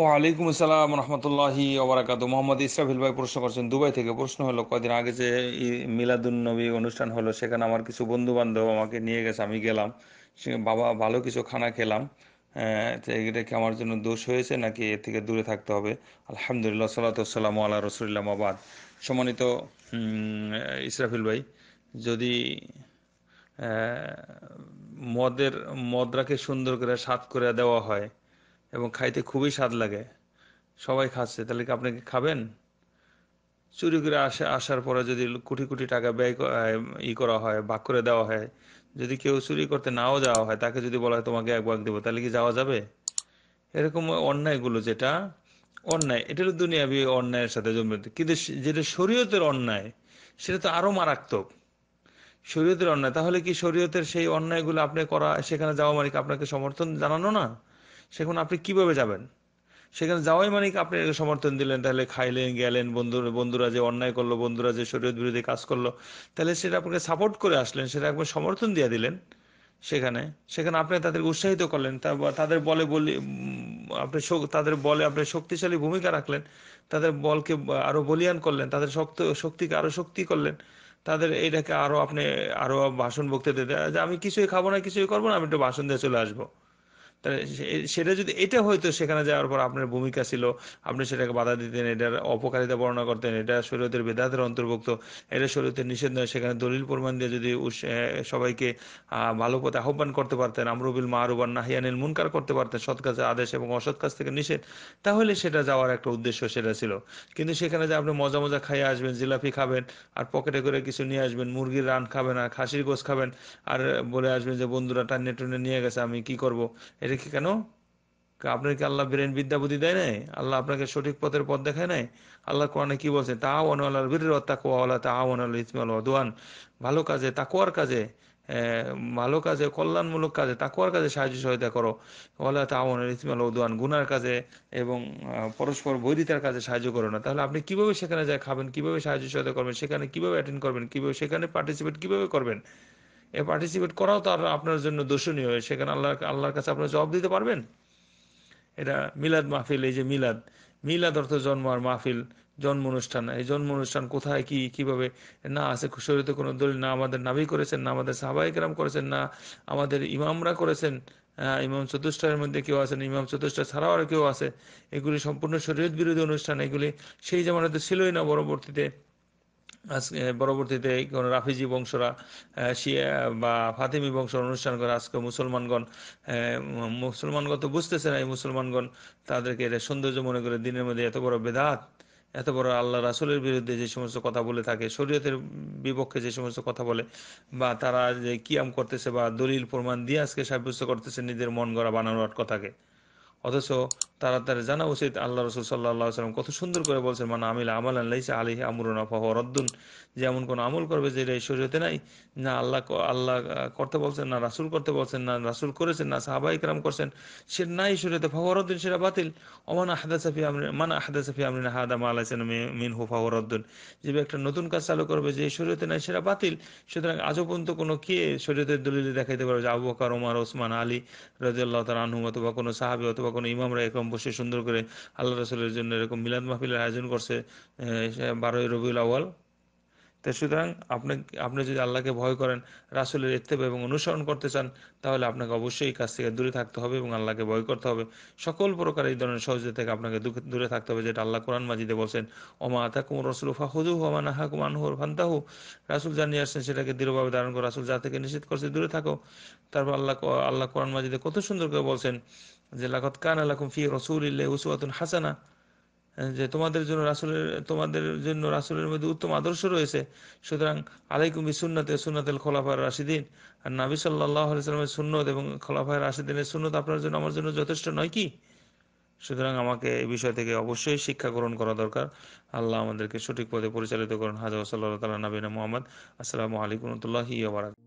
ওয়ালাইকুম আসসালাম রহমতুল্লাহি ওবরাকাত মোহাম্মদ ইসরাফিল ভাই প্রশ্ন করছেন দুবাই থেকে প্রশ্ন হলো কদিন আগে যে মিলাদুন্নবী অনুষ্ঠান হলো সেখানে আমার কিছু বন্ধু বান্ধব আমাকে নিয়ে গেছে আমি গেলাম বাবা ভালো কিছু খানা খেলাম হ্যাঁ, এটা কি আমার জন্য দোষ হয়েছে নাকি এর থেকে দূরে থাকতে হবে আলহামদুলিল্লাহ সাল্লাতাম আল্লাহ রসুল্লাহ আবাদ সম্মানিত ইসরাফিল ভাই যদি মদের মদরাকে সুন্দর করে সাত করে দেওয়া হয় এবং খাইতে খুবই স্বাদ লাগে সবাই খাচ্ছে তাহলে কি আপনি খাবেন চুরি করে আসে আসার পরে যদি কোটি কোটি টাকা ব্যয় ই করা হয় ভাগ করে দেওয়া হয় যদি কেউ চুরি করতে নাও যাওয়া হয় তাকে যদি বলা হয় তোমাকে এক ভাগ দেবো তাহলে কি যাওয়া যাবে এরকম অন্যায়গুলো যেটা অন্যায় এটারও দুনিয়াবি অন্যায়ের সাথে জমে কিন্তু যেটা শরীয়তের অন্যায় সেটা তো আরো মারাত্মক শরীয়তের অন্যায় তাহলে কি শরীয়তের সেই অন্যায়গুলো আপনি করা সেখানে যাওয়া মানে আপনাকে সমর্থন জানানো না সেখানে আপনি কিভাবে যাবেন সেখানে যাওয়াই মানে আপনি সমর্থন দিলেন তাহলে খাইলেন গেলেন বন্ধু বন্ধুরা যে অন্যায় করলো বন্ধুরা যে শরীর বিরোধী কাজ করলো তাহলে সেটা আপনাকে সাপোর্ট করে আসলেন সেটা একবার সমর্থন দিয়ে দিলেন সেখানে সেখানে আপনি তাদেরকে উৎসাহিত করলেন তাদের বলে বলি আপনি তাদের বলে আপনি শক্তিশালী ভূমিকা রাখলেন তাদের বলকে আরো বলিয়ান করলেন তাদের শক্ত শক্তিকে আরো শক্তি করলেন তাদের এটাকে আরো আপনি আরো ভাষণ বক্তৃতা যে আমি কিছুই খাবো না কিছুই করবো না আমি একটু ভাষণ দিয়ে চলে আসবো সেটা যদি এটা হয়তো সেখানে যাওয়ার পর আপনার ভূমিকা ছিল আপনি সেটাকে বাধা দিতেন এটার অপকারিতা বর্ণনা করতেন এটা শরীয়তের বেদাতের অন্তর্ভুক্ত এটা শরীয়তের নিষেধ নয় সেখানে দলিল প্রমাণ দিয়ে যদি সবাইকে ভালো পথে আহ্বান করতে পারতেন আমরুবিল মারুবান নাহিয়ানিল মুনকার করতে পারতেন সৎ কাজে আদেশ এবং অসৎ কাজ থেকে নিষেধ তাহলে সেটা যাওয়ার একটা উদ্দেশ্য সেটা ছিল কিন্তু সেখানে যে আপনি মজা মজা খাইয়ে আসবেন জিলাপি খাবেন আর পকেটে করে কিছু নিয়ে আসবেন মুরগির রান খাবেন আর খাসির গোস খাবেন আর বলে আসবেন যে বন্ধুরা টান্নে টুনে নিয়ে গেছে আমি কি করব এটা কি কেন আপনার কি আল্লাহ ব্রেন বিদ্যা বুদ্ধি দেয় নাই আল্লাহ আপনাকে সঠিক পথের পথ দেখায় নাই আল্লাহ কোরআনে কি বলছে তাও আল্লাহ বীর তাকুয়া তাও অনাল ইসমাল অদোয়ান ভালো কাজে তাকুয়ার কাজে ভালো কাজে কল্যাণমূলক কাজে তাকুয়ার কাজে সাহায্য সহায়তা করো ওলা তাওয়ান ইসমাল উদওয়ান গুনার কাজে এবং পরস্পর বৈরিতার কাজে সাহায্য করো না তাহলে আপনি কিভাবে সেখানে যায় খাবেন কিভাবে সাহায্য সহায়তা করবেন সেখানে কিভাবে অ্যাটেন্ড করবেন কিভাবে সেখানে পার্টিসিপেট কিভাবে করবেন এ পার্টিসিপেট করাও তো আপনার জন্য দোষণীয় সেখানে আল্লাহ আল্লাহর কাছে আপনার জবাব দিতে পারবেন এটা মিলাদ মাহফিল এই যে মিলাদ মিলাদ অর্থ জন্ম আর মাহফিল জন্ম অনুষ্ঠান এই জন্ম অনুষ্ঠান কোথায় কি কিভাবে না আছে শরীরে কোনো দলিল না আমাদের নাবি করেছেন না আমাদের সাহবাহিকরাম করেছেন না আমাদের ইমামরা করেছেন ইমাম চতুষ্টার মধ্যে কেউ আছেন ইমাম চতুষ্টা ছাড়াও আর কেউ আছে এগুলি সম্পূর্ণ শরীয়ত বিরোধী অনুষ্ঠান এগুলি সেই জামানাতে ছিলই না পরবর্তীতে আজকে পরবর্তীতে কোনো রাফিজি বংশরা শিয়া বা ফাতেমি বংশরা অনুষ্ঠান করে আজকে মুসলমানগণ মুসলমানগণ তো বুঝতেছে না এই মুসলমানগণ তাদেরকে এটা সৌন্দর্য মনে করে দিনের মধ্যে এত বড় বেদাত এত বড় আল্লাহ রাসুলের বিরুদ্ধে যে সমস্ত কথা বলে থাকে শরীয়তের বিপক্ষে যে সমস্ত কথা বলে বা তারা যে কিয়াম করতেছে বা দলিল প্রমাণ দিয়ে আজকে সাব্যস্ত করতেছে নিজের মন গড়া বানানোর কথাকে অথচ তারা তার জানা উচিত আল্লাহ রসুল সাল্লাহ সাল্লাম কত সুন্দর করে বলছেন মানে আমিল আমল আল্লাহ আলিহ আমরুন রদ্দুন এমন কোনো আমল করবে যে শরীয়তে নাই না আল্লাহ আল্লাহ করতে বলছেন না রাসুল করতে বলছেন না রাসুল করেছেন না সাহাবাই কালাম করছেন সে নাই শরীয়তে ফাহরদ্দিন সেটা বাতিল অমান আহাদা সাফি আমরি মান আহাদা সাফি আমরিন হাদা মা আলাইছেন মিন হু ফাহরদ্দুন যে একটা নতুন কাজ চালু করবে যে শরীয়তে নাই সেটা বাতিল সুতরাং আজও পর্যন্ত কোনো কে শরীয়তের দলিল দেখাইতে পারবে যে আবু বকর ওমার ওসমান আলী রাজিয়াল্লাহ তার আনহু অথবা কোনো সাহাবি অথবা বা কোনো ইমামরা এরকম বসে সুন্দর করে আল্লাহ রসুলের জন্য এরকম মিলাদ মাহফিলের আয়োজন করছে বারোই রবিউল আওয়াল তো সুতরাং আপনি আপনি যদি আল্লাহকে ভয় করেন রাসুলের ইত্তেব এবং অনুসরণ করতে চান তাহলে আপনাকে অবশ্যই এই কাজ থেকে দূরে থাকতে হবে এবং আল্লাহকে ভয় করতে হবে সকল প্রকার এই ধরনের সহযোগিতা থেকে আপনাকে দূরে থাকতে হবে যেটা আল্লাহ কোরআন মাজিদে বলছেন ওমা আতাকুম রসুল ফাহুদু ওমা নাহাকুম আনহুর ফান্তাহু রাসুল যা নিয়ে আসছেন সেটাকে দৃঢ়ভাবে ধারণ করে রাসুল যা থেকে নিষেধ করছে দূরে থাকো তারপর আল্লাহ আল্লাহ কোরআন মাজিদে কত সুন্দর করে বলছেন যে লাকত কান আলাকুম ফি রসুলিল্লাহ উসুয়াতুন হাসানা হ্যাঁ, যে তোমাদের জন্য রাসুলের তোমাদের জন্য রাসুলের মধ্যে উত্তম আদর্শ রয়েছে সুতরাং আলাইকুম সুন্নাতে সুন্নাতেল খোলাফার রাশিদিন আর নাবি সাল্লাহ আলাইসালামের সুন্নত এবং খোলাফায় রাশিদিনের সুন্নত আপনার জন্য আমার জন্য যথেষ্ট নয় কি সুতরাং আমাকে এই বিষয় থেকে অবশ্যই শিক্ষা গ্রহণ করা দরকার আল্লাহ আমাদেরকে সঠিক পদে পরিচালিত করেন হাজার সাল্লাহ তালা নবীনা মোহাম্মদ আসসালামু আলাইকুম রহমতুল্লাহি